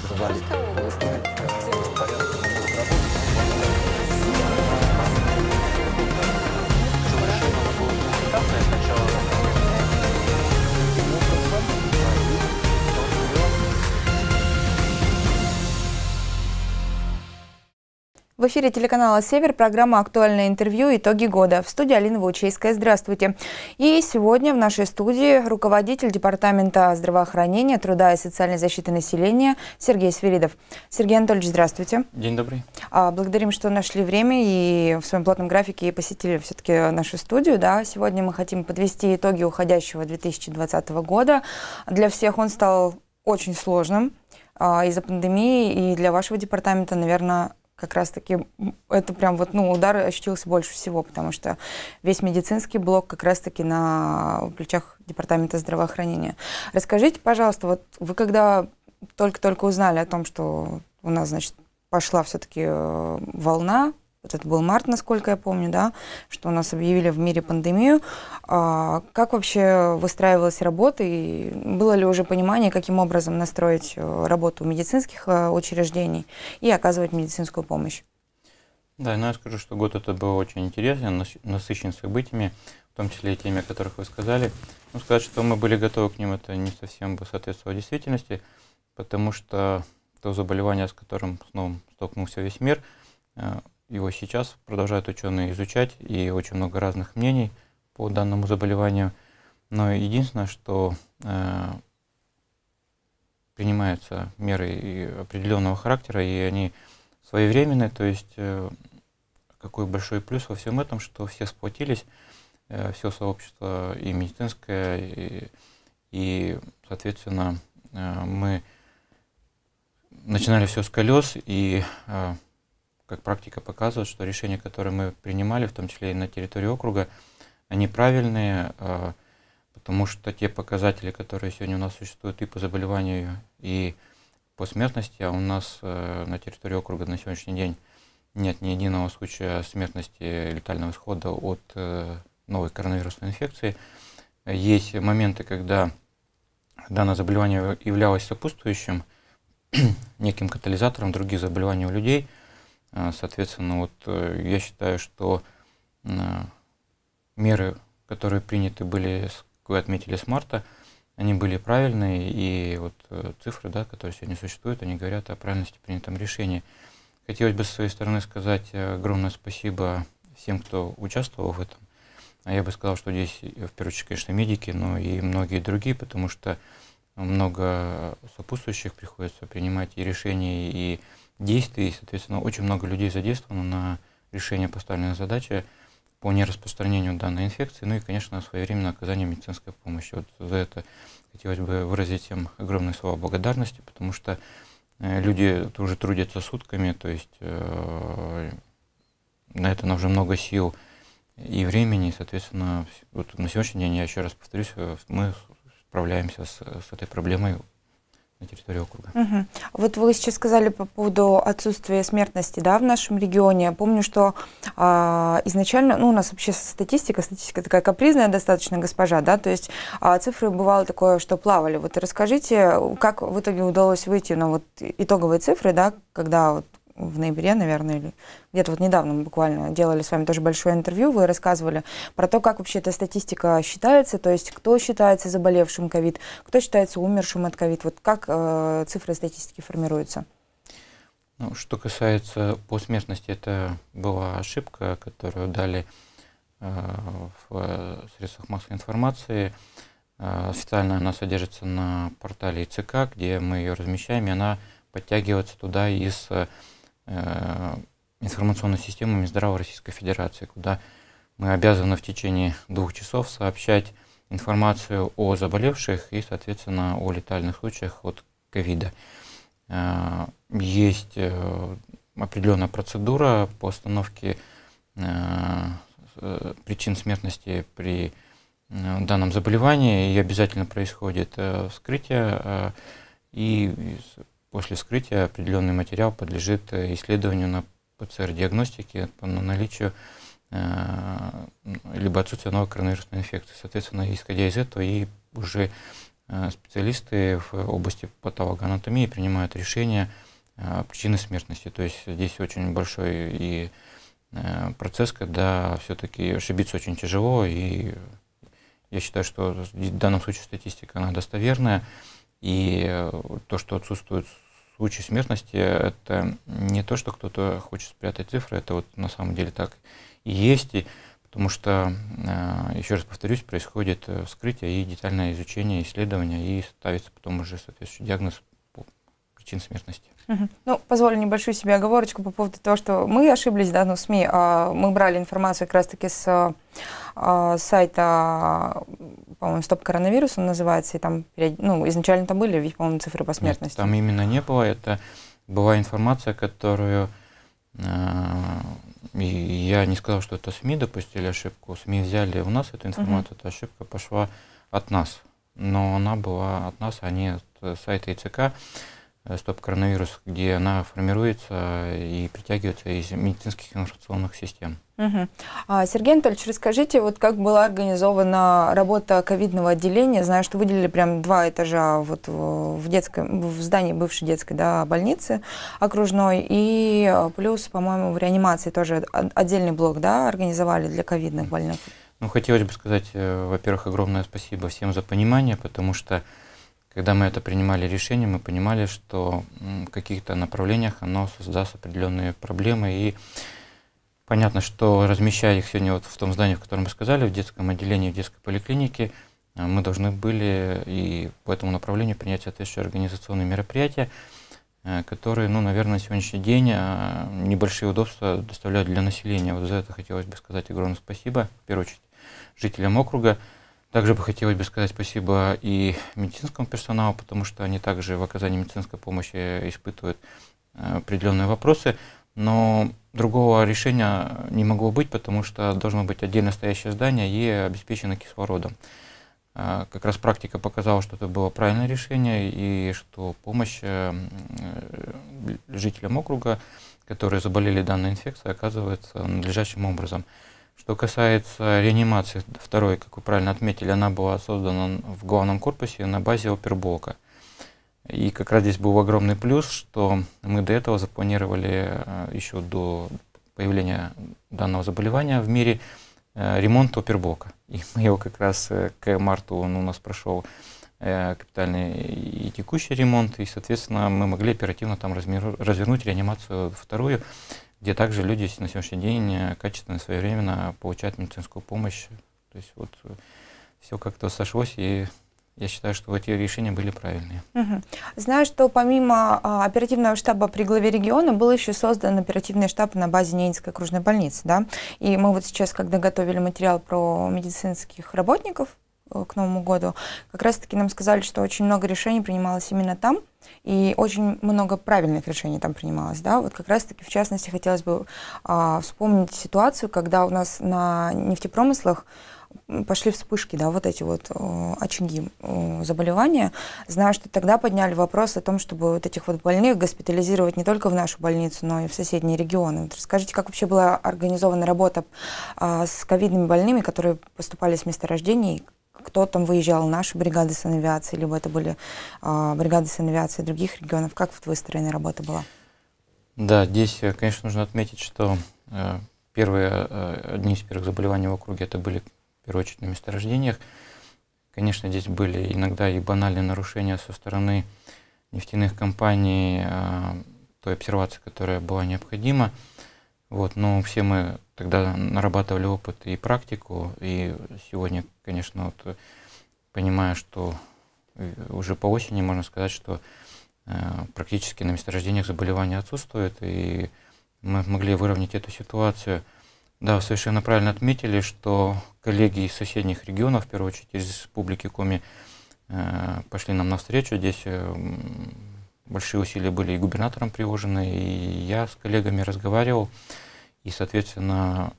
Zabrali. В эфире телеканала «Север» программа «Актуальное интервью. Итоги года». В студии Алина Вучейская. Здравствуйте. И сегодня в нашей студии руководитель Департамента здравоохранения, труда и социальной защиты населения Сергей Свиридов. Сергей Анатольевич, здравствуйте. День добрый. А, благодарим, что нашли время и в своем плотном графике посетили все-таки нашу студию. Да. Сегодня мы хотим подвести итоги уходящего 2020 года. Для всех он стал очень сложным а, из-за пандемии, и для вашего департамента, наверное, как раз-таки это прям вот, ну, удар ощутился больше всего, потому что весь медицинский блок как раз-таки на плечах Департамента здравоохранения. Расскажите, пожалуйста, вот вы когда только-только узнали о том, что у нас, значит, пошла все-таки э, волна вот это был март, насколько я помню, да, что у нас объявили в мире пандемию. А, как вообще выстраивалась работа и было ли уже понимание, каким образом настроить э, работу медицинских э, учреждений и оказывать медицинскую помощь? Да, ну я скажу, что год это был очень интересен, насыщен событиями, в том числе и теми, о которых вы сказали. Ну, сказать, что мы были готовы к ним, это не совсем бы соответствовало действительности, потому что то заболевание, с которым снова столкнулся весь мир, э, его сейчас продолжают ученые изучать, и очень много разных мнений по данному заболеванию. Но единственное, что э, принимаются меры и определенного характера, и они своевременные, то есть э, какой большой плюс во всем этом, что все сплотились, э, все сообщество и медицинское, и, и соответственно, э, мы начинали все с колес, и э, как практика показывает, что решения, которые мы принимали, в том числе и на территории округа, они правильные, а, потому что те показатели, которые сегодня у нас существуют и по заболеванию, и по смертности, а у нас э, на территории округа на сегодняшний день нет ни единого случая смертности летального исхода от э, новой коронавирусной инфекции. Есть моменты, когда данное заболевание являлось сопутствующим неким катализатором других заболеваний у людей – а, соответственно, вот э, я считаю, что э, меры, которые приняты были, вы отметили с марта, они были правильные, и вот э, цифры, да, которые сегодня существуют, они говорят о правильности принятом решении. Хотелось бы со своей стороны сказать огромное спасибо всем, кто участвовал в этом. А я бы сказал, что здесь, в первую очередь, конечно, медики, но и многие другие, потому что много сопутствующих приходится принимать и решения, и решения, действий. Соответственно, очень много людей задействовано на решение поставленной задачи по нераспространению данной инфекции, ну и, конечно, своевременное оказание медицинской помощи. Вот за это хотелось бы выразить им огромные слова благодарности, потому что э, люди уже трудятся сутками, то есть э, на это нужно много сил и времени, соответственно, вот на сегодняшний день, я еще раз повторюсь, э, мы справляемся с, с этой проблемой на территории округа. Угу. Вот вы сейчас сказали по поводу отсутствия смертности да, в нашем регионе. Помню, что а, изначально, ну, у нас вообще статистика, статистика такая капризная достаточно, госпожа, да, то есть а, цифры бывало такое, что плавали. Вот расскажите, как в итоге удалось выйти на вот итоговые цифры, да, когда вот в ноябре, наверное, или где-то вот недавно мы буквально делали с вами тоже большое интервью, вы рассказывали про то, как вообще эта статистика считается, то есть кто считается заболевшим ковид, кто считается умершим от ковид, вот как э, цифры статистики формируются? Ну, что касается посмертности, это была ошибка, которую дали э, в э, средствах массовой информации. Э, официально она содержится на портале ИЦК, где мы ее размещаем, и она подтягивается туда из э, Э, информационной системы Минздрава Российской Федерации, куда мы обязаны в течение двух часов сообщать информацию о заболевших и, соответственно, о летальных случаях от ковида. Э, есть э, определенная процедура по остановке причин смертности при данном заболевании, и обязательно происходит вскрытие и После вскрытия определенный материал подлежит э, исследованию на ПЦР-диагностике по наличию э, либо отсутствию новой коронавирусной инфекции. Соответственно, исходя из этого, и уже э, специалисты в области патологоанатомии принимают решение э, причины смертности. То есть здесь очень большой и процесс, когда все-таки ошибиться очень тяжело, и я считаю, что в данном случае статистика она достоверная, и то, что отсутствует случай смертности это не то, что кто-то хочет спрятать цифры, это вот на самом деле так и есть, и, потому что, э, еще раз повторюсь, происходит э, вскрытие и детальное изучение, исследование, и ставится потом уже соответствующий диагноз причин смертности. Угу. Ну, позволю небольшую себе оговорочку по поводу того, что мы ошиблись, да, ну, СМИ, а, мы брали информацию как раз-таки с а, сайта, по-моему, «Стоп коронавирус» он называется, и там, ну, изначально там были, ведь, по-моему, цифры по смертности. Нет, там именно не было, это была информация, которую а, я не сказал, что это СМИ допустили ошибку, СМИ взяли у нас эту информацию, угу. эта ошибка пошла от нас, но она была от нас, а не от э, сайта ИЦК. Э, «Стоп коронавирус», где она формируется и притягивается из медицинских информационных систем. Угу. А, Сергей Анатольевич, расскажите, вот как была организована работа ковидного отделения? Знаю, что выделили прям два этажа вот в, детском, в здании бывшей детской да, больницы окружной, и э, плюс, по-моему, в реанимации тоже отдельный блок да, организовали для ковидных больных. Ну, хотелось бы сказать, э, во-первых, огромное спасибо всем за понимание, потому что когда мы это принимали решение, мы понимали, что в каких-то направлениях оно создаст определенные проблемы. И понятно, что размещая их сегодня вот в том здании, в котором мы сказали, в детском отделении, в детской поликлинике, э, мы должны были и по этому направлению принять соответствующие организационные мероприятия, э, которые, ну, наверное, на сегодняшний день э, небольшие удобства доставляют для населения. Вот за это хотелось бы сказать огромное спасибо, в первую очередь, жителям округа, также бы хотелось бы сказать спасибо и медицинскому персоналу, потому что они также в оказании медицинской помощи испытывают э, определенные вопросы. Но другого решения не могло быть, потому что должно быть отдельно стоящее здание и обеспечено кислородом. Э, как раз практика показала, что это было правильное решение и что помощь э, жителям округа, которые заболели данной инфекцией, оказывается надлежащим образом. Что касается реанимации второй, как вы правильно отметили, она была создана в главном корпусе на базе оперблока. И как раз здесь был огромный плюс, что мы до этого запланировали э, еще до появления данного заболевания в мире э, ремонт оперблока. И мы его как раз э, к марту он у нас прошел капитальный и текущий ремонт, и, соответственно, мы могли оперативно там развернуть реанимацию вторую где также люди на сегодняшний день э, качественно, своевременно получают медицинскую помощь. То есть вот э, все как-то сошлось, и я считаю, что эти решения были правильные. Угу. Знаю, что помимо а, оперативного штаба при главе региона был еще создан оперативный штаб на базе Ненецкой окружной больницы, да? И мы вот сейчас, когда готовили материал про медицинских работников, Э, к Новому году, как раз-таки нам сказали, что очень много решений принималось именно там, и очень много правильных решений там принималось, да, вот как раз-таки в частности хотелось бы а, вспомнить ситуацию, когда у нас на нефтепромыслах пошли вспышки, да, вот эти вот э, очаги э, заболевания. Знаю, что тогда подняли вопрос о том, чтобы вот этих вот больных госпитализировать не только в нашу больницу, но и в соседние регионы. Вот расскажите, как вообще была организована работа э, с ковидными больными, которые поступали с месторождений, кто там выезжал, наши бригады санавиации, либо это были э, бригады санавиации других регионов? Как вот выстроена работа была? Да, здесь, э, конечно, нужно отметить, что э, первые, э, одни из первых заболеваний в округе это были, в первую очередь, на месторождениях. Конечно, здесь были иногда и банальные нарушения со стороны нефтяных компаний, э, той обсервации, которая была необходима. Э, вот, но ну, все мы тогда нарабатывали опыт и практику, и сегодня, конечно, вот, э, понимая, что э, уже по осени можно сказать, что э, практически на месторождениях заболевания отсутствует, и мы могли выровнять эту ситуацию. Да, совершенно правильно отметили, что коллеги из соседних регионов, в первую очередь из Республики Коми, э, пошли нам навстречу. Здесь э, большие усилия были и губернатором приложены и я с коллегами разговаривал, и, соответственно,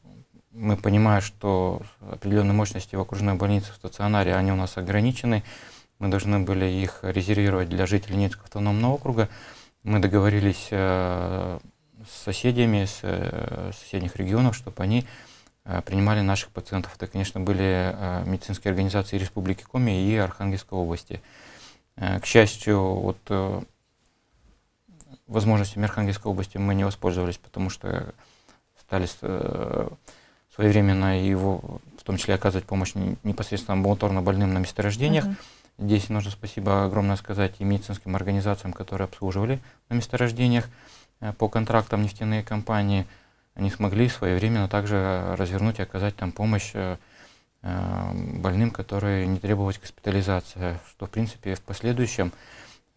мы понимаем, что определенные мощности в окружной больнице, в стационаре, они у нас ограничены, мы должны были их резервировать для жителей Ненецкого автономного округа. Мы договорились э, с соседями, с э, соседних регионов, чтобы они э, принимали наших пациентов. Это, конечно, были медицинские организации Республики Коми и Архангельской области. К счастью, вот возможностью Архангельской области мы не воспользовались, потому что стали э, своевременно его, в том числе, оказывать помощь непосредственно амбулаторно больным на месторождениях. uh Здесь нужно спасибо огромное сказать и медицинским организациям, которые обслуживали на месторождениях э, по контрактам нефтяные компании. Они смогли своевременно также развернуть и оказать там помощь э, больным, которые не требовались госпитализации, что, в принципе, в последующем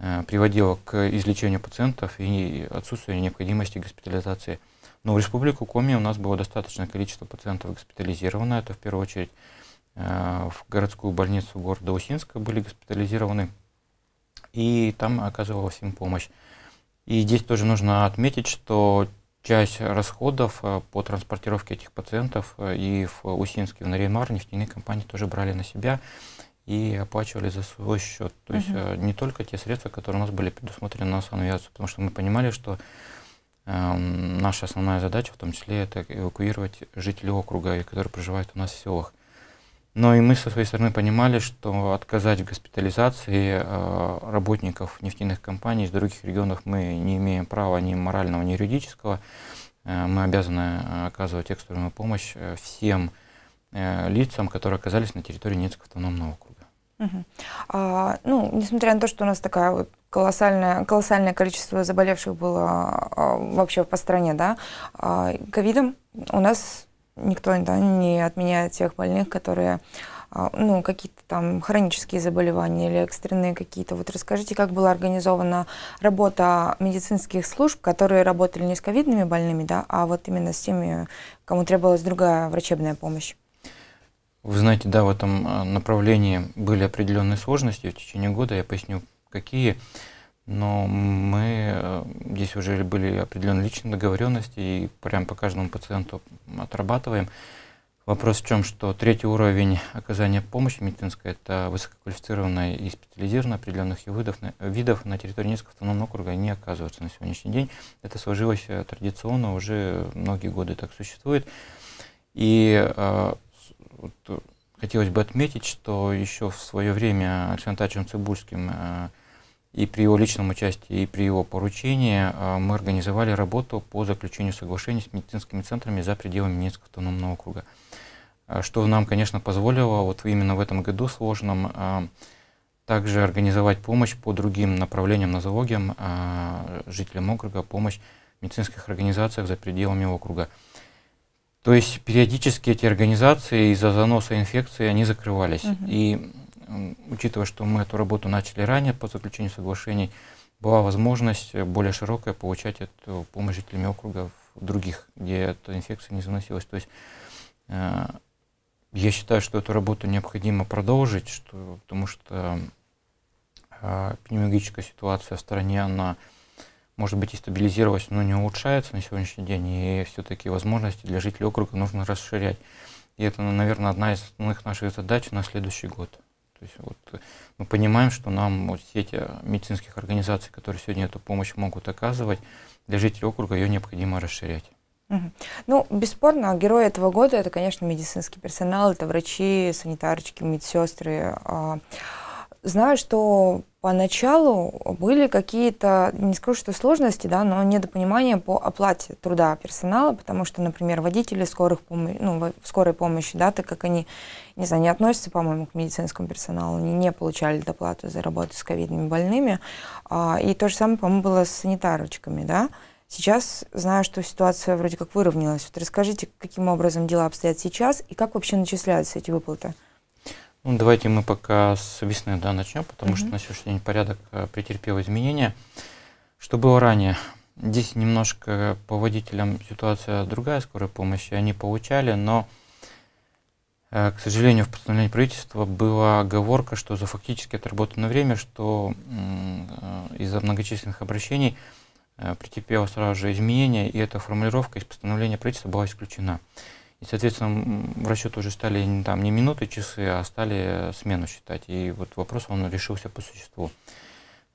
Э, приводило к излечению пациентов и отсутствию необходимости госпитализации. Но в республику Коми у нас было достаточное количество пациентов госпитализировано. Это в первую очередь э, в городскую больницу города Усинска были госпитализированы, и там оказывалась им помощь. И здесь тоже нужно отметить, что часть расходов э, по транспортировке этих пациентов и в Усинске, в Нареймар нефтяные компании тоже брали на себя и оплачивали за свой счет. То есть угу. не только те средства, которые у нас были предусмотрены на основную потому что мы понимали, что э, наша основная задача, в том числе, это эвакуировать жителей округа, которые проживают у нас в селах. Но и мы со своей стороны понимали, что отказать в госпитализации э, работников нефтяных компаний из других регионов мы не имеем права ни морального, ни юридического. Э, мы обязаны э, оказывать экстренную помощь э, всем лицам, которые оказались на территории Ненецкого автономного округа. Угу. А, ну, несмотря на то, что у нас такая вот колоссальное, колоссальное количество заболевших было а, вообще по стране, да, а, ковидом а, у нас никто да, не отменяет тех больных, которые а, ну, какие-то там хронические заболевания или экстренные какие-то. Вот расскажите, как была организована работа медицинских служб, которые работали не с ковидными больными, да, а вот именно с теми, кому требовалась другая врачебная помощь. Вы знаете, да, в этом а, направлении были определенные сложности в течение года, я поясню, какие, но мы э, здесь уже были определенные личные договоренности и прям по каждому пациенту отрабатываем. Вопрос в чем, что третий уровень оказания помощи медицинской – это высококвалифицированная и специализированная определенных видов на, э, видов на территории Ненецкого автономного округа не оказывается на сегодняшний день. Это сложилось э, традиционно, уже многие годы так существует. И вот, э, хотелось бы отметить, что еще в свое время Александр Тачем Цибульским э, и при его личном участии, и при его поручении э, мы организовали работу по заключению соглашений с медицинскими центрами за пределами Минского автономного округа. Что нам, конечно, позволило вот именно в этом году сложном также организовать помощь по другим направлениям, нозологиям жителям округа, помощь в медицинских организациях за пределами округа. То есть периодически эти организации из-за заноса инфекции, они закрывались. Угу. И учитывая, что мы эту работу начали ранее по заключению соглашений, была возможность более широкая получать эту помощь жителями округа в других, где эта инфекция не заносилась. То есть э, я считаю, что эту работу необходимо продолжить, что, потому что э, эпидемиологическая ситуация в стране, она может быть, и стабилизировалась, но не улучшается на сегодняшний день, и все-таки возможности для жителей округа нужно расширять. И это, ну, наверное, одна из основных наших задач на следующий год. То есть вот э, мы понимаем, что нам вот сеть медицинских организаций, которые сегодня эту помощь могут оказывать, для жителей округа ее необходимо расширять. Ну, бесспорно, герои этого года это, конечно, медицинский персонал, это врачи, санитарочки, медсестры. А, знаю, что Поначалу были какие-то, не скажу, что сложности, да, но недопонимание по оплате труда персонала, потому что, например, водители скорых помо... ну, скорой помощи, да, так как они, не знаю, не относятся, по-моему, к медицинскому персоналу, они не получали доплату за работу с ковидными больными. А, и то же самое, по-моему, было с санитарочками, да. Сейчас знаю, что ситуация вроде как выровнялась. Вот расскажите, каким образом дела обстоят сейчас и как вообще начисляются эти выплаты? Ну Давайте мы пока с весны да, начнем, потому угу. что на сегодняшний день порядок э, претерпел изменения. Что было ранее? Здесь немножко по водителям ситуация другая, скорой помощи они получали, но, э, к сожалению, в постановлении правительства была оговорка, что за фактически отработанное время, что э, из-за многочисленных обращений претерпело сразу же изменения, и эта формулировка из постановления правительства была исключена. И, соответственно, в расчет уже стали не там, не минуты, часы, а стали смену считать. И вот вопрос, он решился по существу.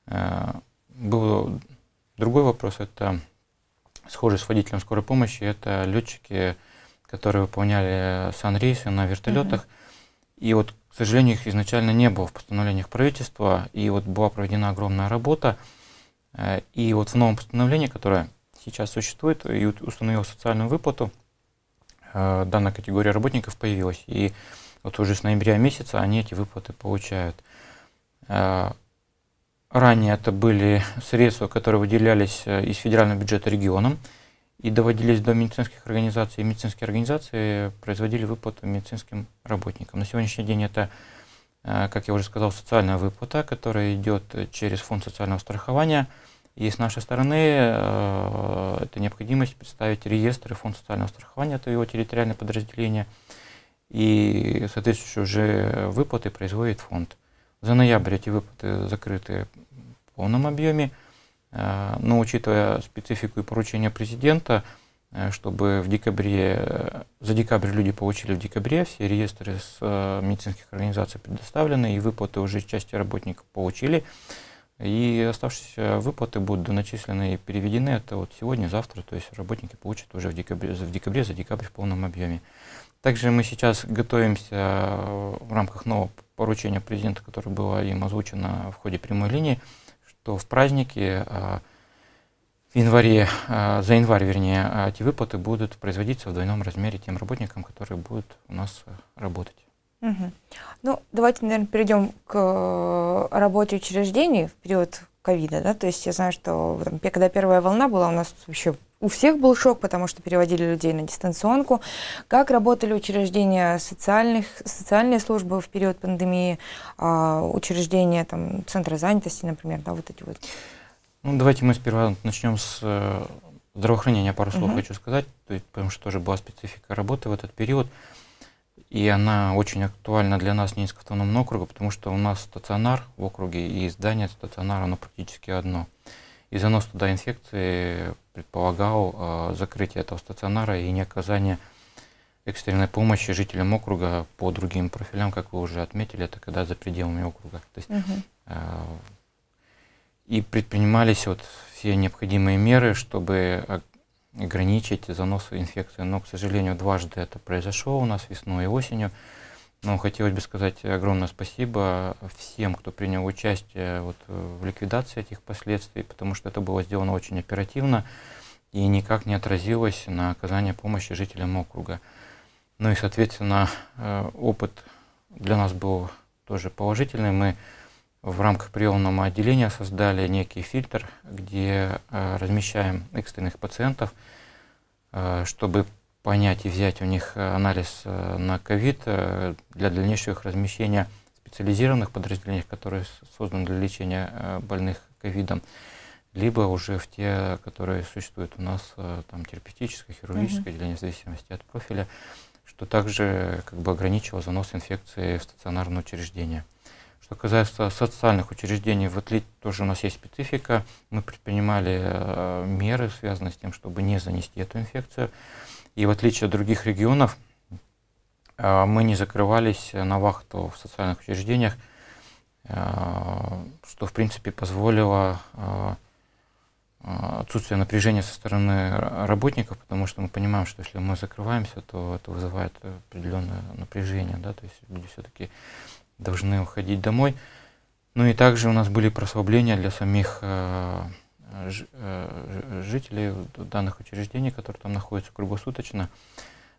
Э, был другой вопрос, это схожий с водителем скорой помощи, это летчики, которые выполняли э, санрейсы на вертолетах. И вот, к сожалению, их изначально не было в постановлениях правительства, и вот была проведена огромная работа. Э, и вот в новом постановлении, которое сейчас существует, и установило социальную выплату – Э, данная категория работников появилась. И вот уже с ноября месяца они эти выплаты получают. Э, ранее это были средства, которые выделялись э, из федерального бюджета регионам и доводились до медицинских организаций. И медицинские организации производили выплаты медицинским работникам. На сегодняшний день это, как я уже сказал, социальная выплата, которая идет через фонд социального страхования – и с нашей стороны э, это необходимость представить реестр и фонд социального страхования, это его территориальное подразделение, и соответственно уже выплаты производит фонд. За ноябрь эти выплаты закрыты в полном объеме, э, но учитывая специфику и поручения президента, э, чтобы в декабре, э, за декабрь люди получили в декабре, все реестры с э, медицинских организаций предоставлены, и выплаты уже части работников получили, и оставшиеся выплаты будут доначислены и переведены. Это вот сегодня, завтра. То есть работники получат уже в декабре, в декабре за декабрь в полном объеме. Также мы сейчас готовимся э, в рамках нового поручения президента, которое было им озвучено в ходе прямой линии, что в празднике э, в январе, э, за январь, вернее, эти выплаты будут производиться в двойном размере тем работникам, которые будут у нас работать. Угу. Ну, давайте, наверное, перейдем к э, работе учреждений в период ковида, да, то есть я знаю, что там, когда первая волна была, у нас вообще у всех был шок, потому что переводили людей на дистанционку. Как работали учреждения социальных, социальные службы в период пандемии, а, учреждения там, центра занятости, например, да, вот эти вот? Ну, давайте мы сперва начнем с э, здравоохранения. Пару слов угу. хочу сказать, то есть, потому что тоже была специфика работы в этот период. И она очень актуальна для нас Ненецкого автономного округа, потому что у нас стационар в округе и здание стационара, оно практически одно. И занос туда инфекции предполагал э, закрытие этого стационара и не оказание экстренной помощи жителям округа по другим профилям, как вы уже отметили, это когда за пределами округа. То есть, угу. э, и предпринимались вот все необходимые меры, чтобы ограничить занос инфекции. Но, к сожалению, дважды это произошло у нас весной и осенью. Но хотелось бы сказать огромное спасибо всем, кто принял участие э, вот э, в ликвидации этих последствий, потому что это было сделано очень оперативно и никак не отразилось на оказание помощи жителям округа. Ну и, соответственно, э, опыт для нас был тоже положительный. Мы в рамках приемного отделения создали некий фильтр, где э, размещаем экстренных пациентов, э, чтобы понять и взять у них э, анализ на ковид для дальнейшего их размещения в специализированных подразделениях, которые созданы для лечения больных ковидом, либо уже в те, которые существуют у нас, там, терапевтическое, хирургическое mm-hmm. отделение, в зависимости от профиля, что также как бы ограничило занос инфекции в стационарное учреждение. Что касается социальных учреждений, в Атлите тоже у нас есть специфика. Мы предпринимали э, меры, связанные с тем, чтобы не занести эту инфекцию. И в отличие от других регионов, э, мы не закрывались на вахту в социальных учреждениях, э, что, в принципе, позволило отсутствие напряжения со стороны работников, потому что мы понимаем, что если мы закрываемся, то это вызывает определенное напряжение, да, то есть люди все-таки должны уходить домой. Ну и также у нас были прослабления для самих э, э, жителей данных учреждений, которые там находятся круглосуточно.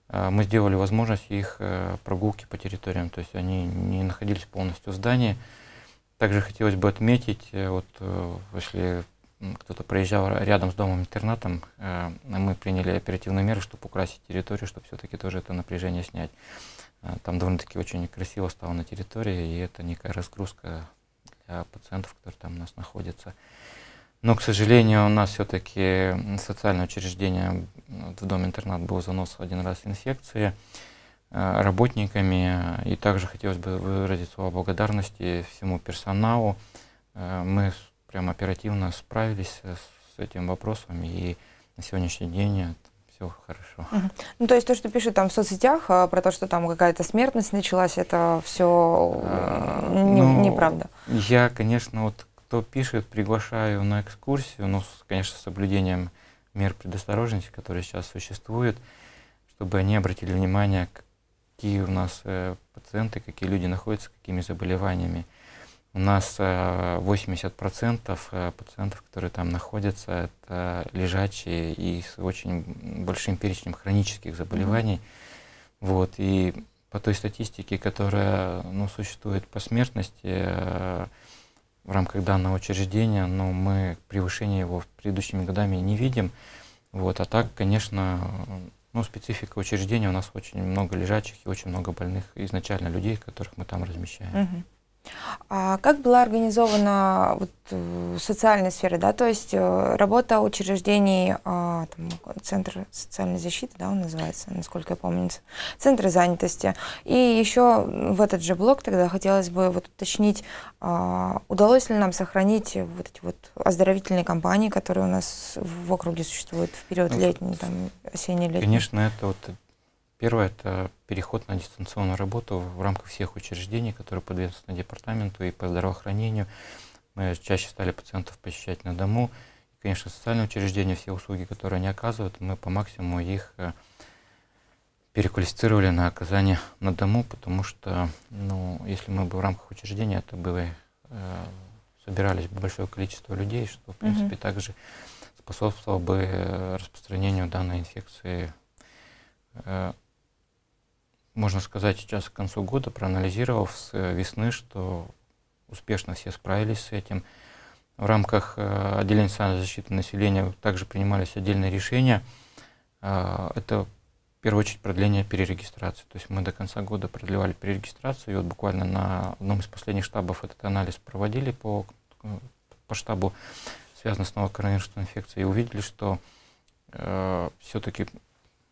Э, мы сделали возможность их прогулки по территориям, то есть они не находились полностью в здании. Также хотелось бы отметить, вот если кто-то проезжал рядом с домом-интернатом, мы приняли оперативные меры, чтобы украсить территорию, чтобы все-таки тоже это напряжение снять. А, там довольно-таки очень красиво стало на территории, и это некая разгрузка для пациентов, которые там у нас находятся. Но, к сожалению, у нас все-таки социальное учреждение, в дом-интернат был занос один раз инфекции а, работниками. И также хотелось бы выразить слова благодарности всему персоналу. А, мы прям оперативно справились с этим вопросом, и на сегодняшний день все хорошо. Ну, то есть то, что пишет там в соцсетях а, про то, что там какая-то смертность началась, это все а, не, ну, неправда. Я, конечно, вот кто пишет, приглашаю на экскурсию, ну, конечно, с соблюдением мер предосторожности, которые сейчас существуют, чтобы они обратили внимание, какие у нас э, пациенты, какие люди находятся, какими заболеваниями. У нас 80% э, э, пациентов, которые там находятся, это лежачие и с очень большим перечнем хронических заболеваний. Mm-hmm. Вот, и по той статистике, которая ну, существует по смертности э, в рамках данного учреждения, но ну, мы превышения его в предыдущими годами не видим. Вот, а так, конечно, ну, специфика учреждения у нас очень много лежачих и очень много больных изначально людей, которых мы там размещаем. Угу. А как была организована вот, э, социальная сфера, да, то есть э, работа учреждений, а, там, Центр социальной защиты, да, он называется, насколько я помню, Центр занятости. И еще в этот же блок тогда хотелось бы вот уточнить, а, удалось ли нам сохранить вот эти вот оздоровительные компании, которые у нас в округе существуют в период ну, летний, там, осенний-летний? Конечно, это вот Первое – это переход на дистанционную работу в рамках всех учреждений, которые подведутся на департаменту и по здравоохранению. Мы чаще стали пациентов посещать на дому. И, конечно, социальные учреждения, все услуги, которые они оказывают, мы по максимуму их э, переквалифицировали на оказание на дому, потому что, ну, если мы бы в рамках учреждения, это было, э, собирались бы большое количество людей, что, в принципе, угу. также способствовало бы э, распространению данной инфекции э, можно сказать сейчас к концу года, проанализировав с э, весны, что успешно все справились с этим. В рамках э, отделения социальной защиты населения также принимались отдельные решения. А, это в первую очередь продление перерегистрации. То есть мы до конца года продлевали перерегистрацию, и вот буквально на одном из последних штабов этот анализ проводили по, э, по штабу, связанный с новой коронавирусной инфекцией, и увидели, что э, все-таки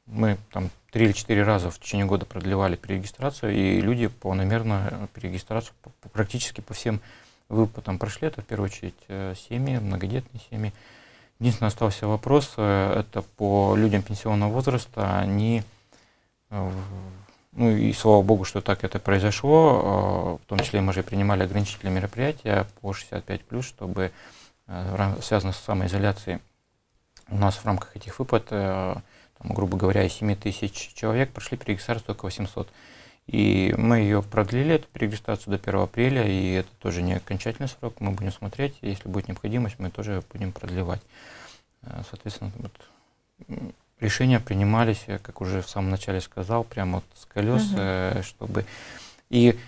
мы там три или четыре раза в течение года продлевали перерегистрацию, и люди планомерно перерегистрацию практически по всем выплатам прошли. Это в первую очередь э, семьи, многодетные семьи. Единственный остался вопрос, э, это по людям пенсионного возраста, они, э, ну и слава богу, что так это произошло, в том числе мы же принимали ограничительные мероприятия по 65+, плюс чтобы связано с самоизоляцией у нас в рамках этих выплат там, грубо говоря, 7 тысяч человек прошли перерегистрацию только 800. И мы ее продлили, эту перерегистрацию, до 1 апреля, и это тоже не окончательный срок, мы будем смотреть, если будет необходимость, мы тоже будем продлевать. Э, соответственно, вот, решения принимались, э, как уже в самом начале сказал, прямо вот с колес, угу. Э, чтобы... И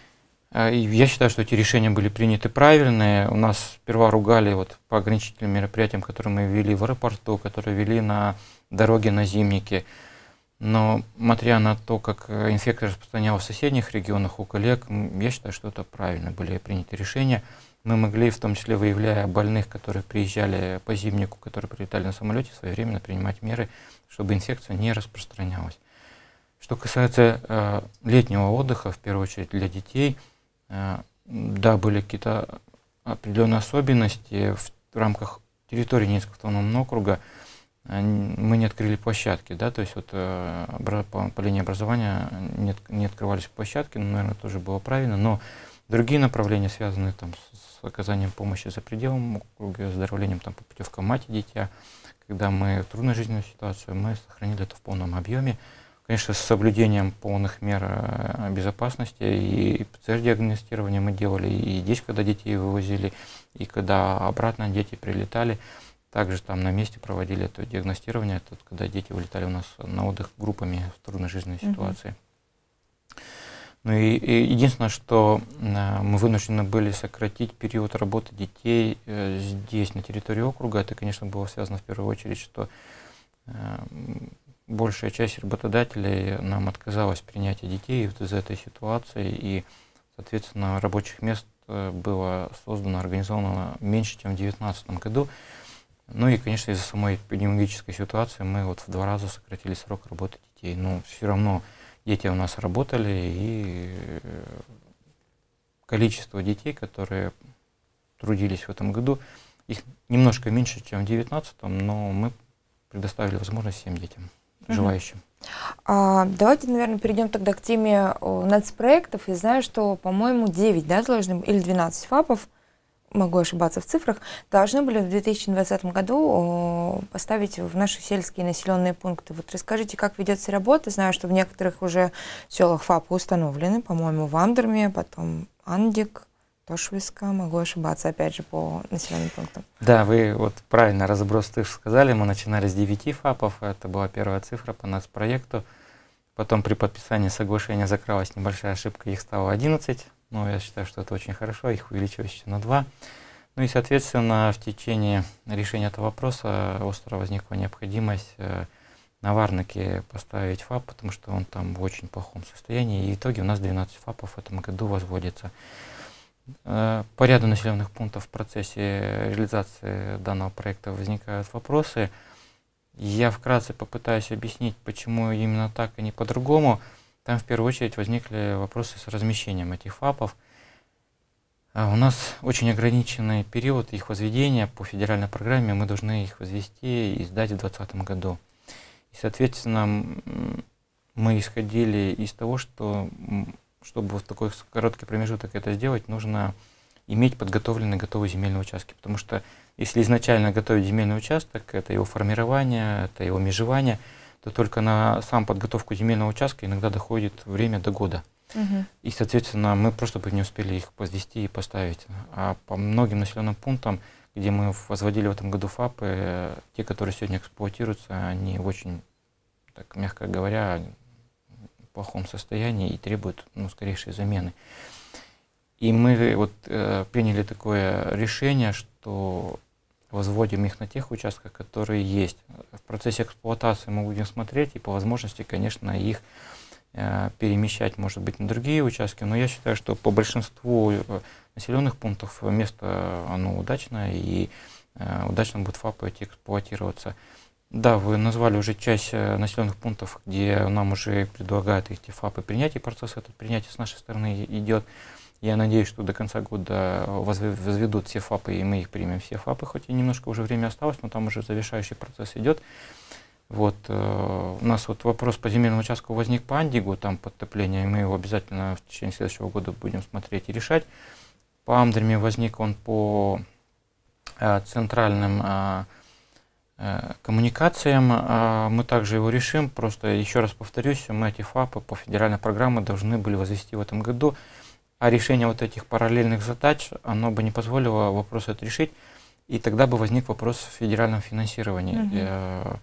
я считаю, что эти решения были приняты правильные. У нас сперва ругали вот по ограничительным мероприятиям, которые мы ввели в аэропорту, которые вели на дороги на зимнике. Но смотря на то, как э, инфекция распространялась в соседних регионах у коллег, я считаю, что это правильно были приняты решения. Мы могли, в том числе выявляя больных, которые приезжали по зимнику, которые прилетали на самолете, своевременно принимать меры, чтобы инфекция не распространялась. Что касается э, летнего отдыха, в первую очередь для детей, э, да, были какие-то определенные особенности в рамках территории Ненецкого автономного округа мы не открыли площадки, да, то есть вот э, по, по линии образования не, не открывались площадки, ну, наверное, тоже было правильно, но другие направления, связанные там с, с оказанием помощи за пределом округа, оздоровлением там по путевкам мать и дитя, когда мы в трудной жизненную ситуацию, мы сохранили это в полном объеме, конечно, с соблюдением полных мер э, безопасности и ПЦР-диагностирование мы делали и здесь, когда детей вывозили, и когда обратно дети прилетали, также там на месте проводили это диагностирование, это когда дети вылетали у нас на отдых группами в трудной жизненной ситуации. Угу. Ну и, и единственное, что э, мы вынуждены были сократить период работы детей э, здесь, на территории округа, это, конечно, было связано в первую очередь, что э, большая часть работодателей нам отказалась принятия детей вот из этой ситуации, и, соответственно, рабочих мест было создано, организовано меньше, чем в 2019 году. Ну и, конечно, из-за самой эпидемиологической ситуации мы вот в два раза сократили срок работы детей. Но ну, все равно дети у нас работали, и э, количество детей, которые трудились в этом году, их немножко меньше, чем в 2019, но мы предоставили возможность всем детям, желающим. А, давайте, наверное, перейдем тогда к теме о, нацпроектов. Я знаю, что, по-моему, 9 да, должны, или 12 ФАПов могу ошибаться в цифрах, должны были в 2020 году поставить в наши сельские населенные пункты. Вот расскажите, как ведется работа. Знаю, что в некоторых уже селах ФАПы установлены, по-моему, в Андерме, потом Андик, Тошвиска, могу ошибаться, опять же, по населенным пунктам. Да, вы вот правильно разброс цифр сказали. Мы начинали с 9 ФАПов, это была первая цифра по нас проекту. Потом при подписании соглашения закралась небольшая ошибка, их стало 11 ну, я считаю, что это очень хорошо, их увеличилось еще на 2. Ну и, соответственно, в течение решения этого вопроса остро возникла необходимость э, на Варнаке поставить ФАП, потому что он там в очень плохом состоянии. И в итоге у нас 12 ФАПов в этом году возводится. Э, по ряду населенных пунктов в процессе реализации данного проекта возникают вопросы. Я вкратце попытаюсь объяснить, почему именно так, и а не по-другому. Там в первую очередь возникли вопросы с размещением этих ФАПов. А, у нас очень ограниченный период их возведения по федеральной программе. Мы должны их возвести и сдать в 2020 году. И, соответственно, мы исходили из того, что чтобы в такой короткий промежуток это сделать, нужно иметь подготовленные готовые земельные участки. Потому что если изначально готовить земельный участок, это его формирование, это его межевание – то только на сам подготовку земельного участка иногда доходит время до года. Угу. И, соответственно, мы просто бы не успели их возвести и поставить. А по многим населенным пунктам, где мы возводили в этом году ФАПы, те, которые сегодня эксплуатируются, они очень, так мягко говоря, в плохом состоянии и требуют ну, скорейшей замены. И мы вот э, приняли такое решение, что возводим их на тех участках, которые есть. В процессе эксплуатации мы будем смотреть и по возможности, конечно, их э, перемещать, может быть, на другие участки. Но я считаю, что по большинству э, населенных пунктов место оно удачное и э, удачно будет ФАП эти эксплуатироваться. Да, вы назвали уже часть э, населенных пунктов, где нам уже предлагают эти ФАПы принять, и процесс этот принятия с нашей стороны идет. Я надеюсь, что до конца года возведут все ФАПы, и мы их примем, все ФАПы, хоть и немножко уже время осталось, но там уже завершающий процесс идет. Вот, э, у нас вот вопрос по земельному участку возник по Андигу, там подтопление, и мы его обязательно в течение следующего года будем смотреть и решать. По Амдриме возник он по э, центральным э, э коммуникациям. Э, мы также его решим. Просто еще раз повторюсь, мы эти ФАПы по федеральной программе должны были возвести в этом году а решение вот этих параллельных задач, оно бы не позволило вопрос этот решить, и тогда бы возник вопрос в федеральном финансировании. Угу. uh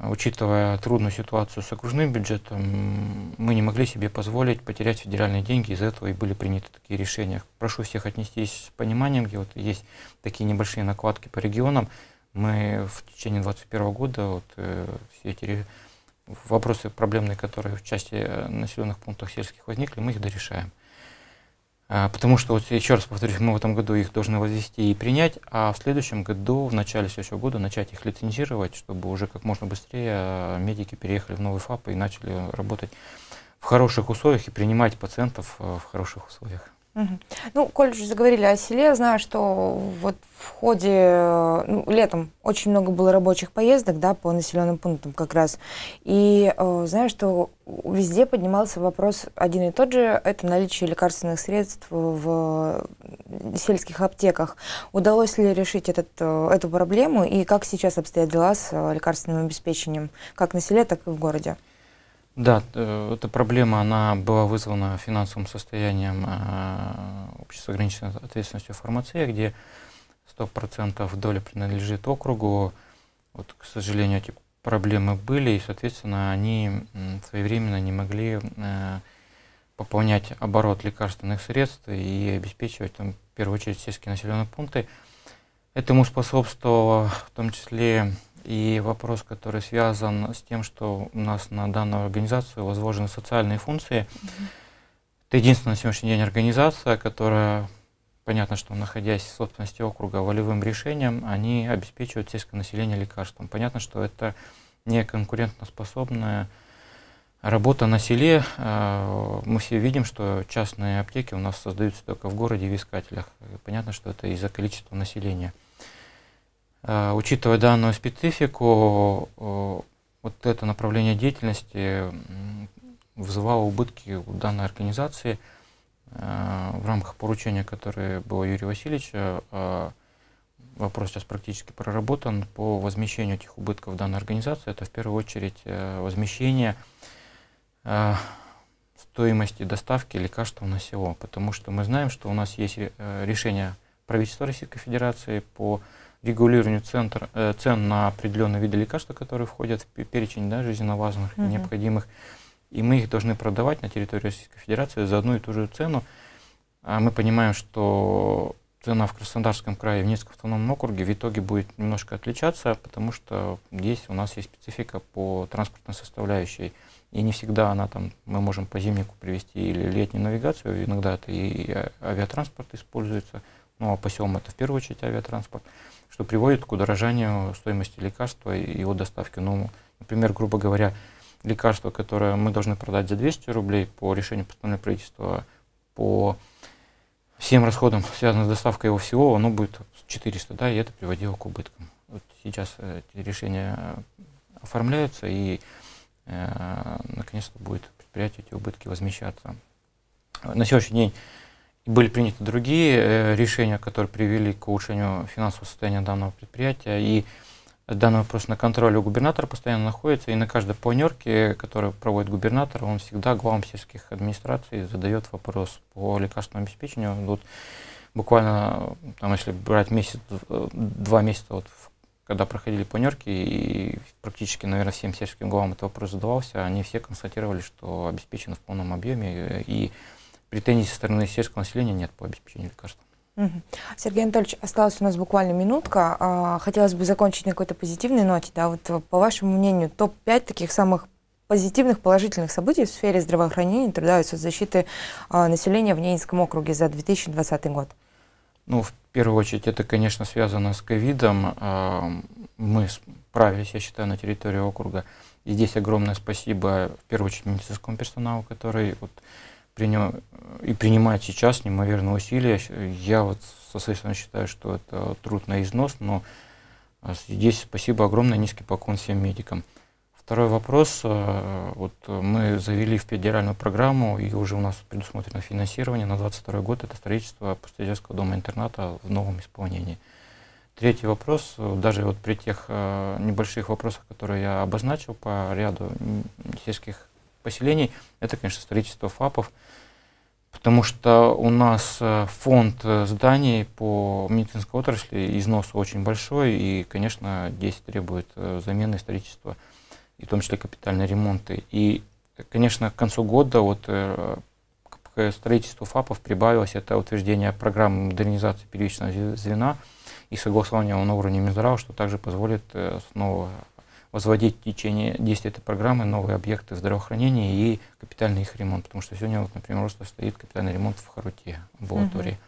Учитывая трудную ситуацию с окружным бюджетом, мы не могли себе позволить потерять федеральные деньги, из-за этого и были приняты такие решения. Прошу всех отнестись с пониманием, где вот есть такие небольшие накладки по регионам. Мы в течение 2021 года вот, э, все эти вопросы проблемные, которые в части э, населенных пунктов сельских возникли, мы их дорешаем. А, потому что, вот, еще раз повторюсь, мы в этом году их должны возвести и принять, а в следующем году, в начале следующего года, начать их лицензировать, чтобы уже как можно быстрее а, медики переехали в новый ФАП и начали работать в хороших условиях и принимать пациентов а, в хороших условиях. Ну, коль уже заговорили о селе, знаю, что вот в ходе э, ну, летом очень много было рабочих поездок, да, по населенным пунктам как раз. И э, знаю, что везде поднимался вопрос один и тот же – это наличие лекарственных средств в сельских аптеках. Удалось ли решить этот, э, эту проблему и как сейчас обстоят дела с э, лекарственным обеспечением, как на селе, так и в городе? Да, э, эта проблема она была вызвана финансовым состоянием э, общества ограниченной ответственностью фармация, где 100% доля принадлежит округу. Вот, к сожалению, эти проблемы были, и, соответственно, они своевременно не могли э, пополнять оборот лекарственных средств и обеспечивать, там, в первую очередь, сельские населенные пункты. Этому способствовало в том числе и вопрос, который связан с тем, что у нас на данную организацию возложены социальные функции. Угу. Это единственная на сегодняшний день организация, которая, понятно, что находясь в собственности округа волевым решением, они обеспечивают сельское население лекарством. Понятно, что это не конкурентоспособная работа на селе. А, мы все видим, что частные аптеки у нас создаются только в городе и в искателях. Понятно, что это из-за количества населения. Э, учитывая данную специфику, э, вот это направление деятельности вызывало убытки у данной организации э, в рамках поручения, которое было Юрия Васильевича. Вопрос сейчас практически проработан по возмещению этих убытков данной организации. Это в первую очередь возмещение стоимости доставки лекарства на село, потому что мы знаем, что у нас есть решение правительства Российской Федерации по регулированию центр, э, цен на определенные виды лекарства, которые входят в перечень да, жизненно важных и угу. необходимых. И мы их должны продавать на территории Российской Федерации за одну и ту же цену. А мы понимаем, что цена в Краснодарском крае в Ненецком автономном округе в итоге будет немножко отличаться, потому что здесь у нас есть специфика по транспортной составляющей. И не всегда она там, мы можем по зимнику привести или летнюю навигацию, иногда это и авиатранспорт используется ну а посем это в первую очередь авиатранспорт, что приводит к удорожанию стоимости лекарства и его доставки. Ну, например, грубо говоря, лекарство, которое мы должны продать за 200 рублей по решению постановления правительства по всем расходам, связанным с доставкой его всего, оно будет 400, да, и это приводило к убыткам. Вот сейчас э, эти решения оформляются, и э, наконец-то будет предприятие эти убытки возмещаться. На сегодняшний день были приняты другие э, решения, которые привели к улучшению финансового состояния данного предприятия. И данный вопрос на контроле у губернатора постоянно находится. И на каждой планерке, которую проводит губернатор, он всегда главам сельских администраций задает вопрос по лекарственному обеспечению. Вот буквально, там, если брать месяц, э, два месяца, вот, когда проходили планерки, и практически, наверное, всем сельским главам этот вопрос задавался, они все констатировали, что обеспечено в полном объеме. И претензий со стороны сельского населения нет по обеспечению лекарств. Сергей Анатольевич, осталась у нас буквально минутка. А, хотелось бы закончить на какой-то позитивной ноте. Да? Вот, по вашему мнению, топ-5 таких самых позитивных, положительных событий в сфере здравоохранения, труда и соцзащиты а, населения в Ненецком округе за 2020 год? Ну, в первую очередь, это, конечно, связано с ковидом. А, мы справились, я считаю, на территории округа. И здесь огромное спасибо, в первую очередь, медицинскому персоналу, который вот, приня... и принимать сейчас неимоверные усилия. Я вот, соответственно, считаю, что это труд на износ, но э, здесь спасибо огромное, низкий поклон всем медикам. Второй вопрос. Э, вот мы завели в федеральную программу, и уже у нас предусмотрено финансирование на 22 год. Это строительство пустозерского дома-интерната в новом исполнении. Третий вопрос. Э, даже вот при тех небольших вопросах, которые я обозначил по ряду сельских поселений, это, конечно, строительство ФАПов, потому что у нас э, фонд э, зданий по медицинской отрасли, износ очень большой, и, конечно, здесь требует э, замены строительства, и в том числе капитальные ремонты. И, конечно, к концу года вот к строительству ФАПов прибавилось это утверждение программы модернизации первичного звена и согласование на уровне Минздрава, что также позволит снова возводить в течение действия этой программы новые объекты здравоохранения и капитальный их ремонт. Потому что сегодня, вот, например, просто стоит капитальный ремонт в Харуте, в амбулатории.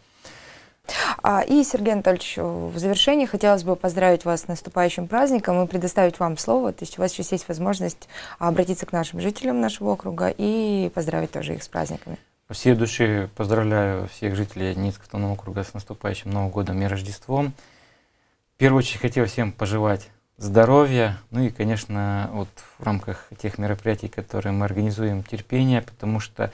И, Сергей Анатольевич, в завершении хотелось бы поздравить вас с наступающим праздником и предоставить вам слово. То есть у вас сейчас есть возможность обратиться к нашим жителям нашего округа и поздравить тоже их с праздниками. всей души поздравляю всех жителей Ницкого автономного округа с наступающим Новым годом и Рождеством. В первую очередь хотел всем пожелать здоровья, ну и, конечно, вот в рамках тех мероприятий, которые мы организуем, терпение, потому что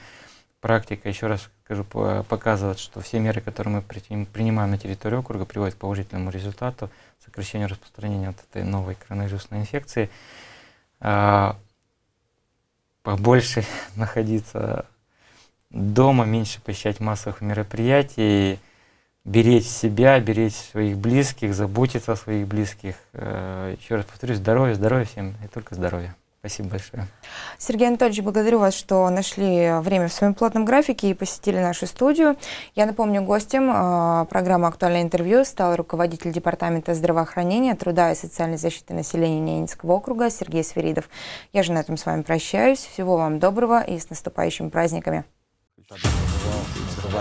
практика, еще раз скажу, показывает, что все меры, которые мы принимаем на территории округа, приводят к положительному результату, сокращению распространения вот этой новой коронавирусной инфекции. А, побольше находиться дома, меньше посещать массовых мероприятий, беречь себя, беречь своих близких, заботиться о своих близких. Э, Еще раз повторюсь, здоровья, здоровья всем и только здоровья. Спасибо большое. Сергей Анатольевич, благодарю вас, что нашли время в своем плотном графике и посетили нашу студию. Я напомню, гостем э, программы «Актуальное интервью» стал руководитель Департамента здравоохранения, труда и социальной защиты населения Ненецкого округа Сергей Сверидов. Я же на этом с вами прощаюсь. Всего вам доброго и с наступающими праздниками. Спасибо.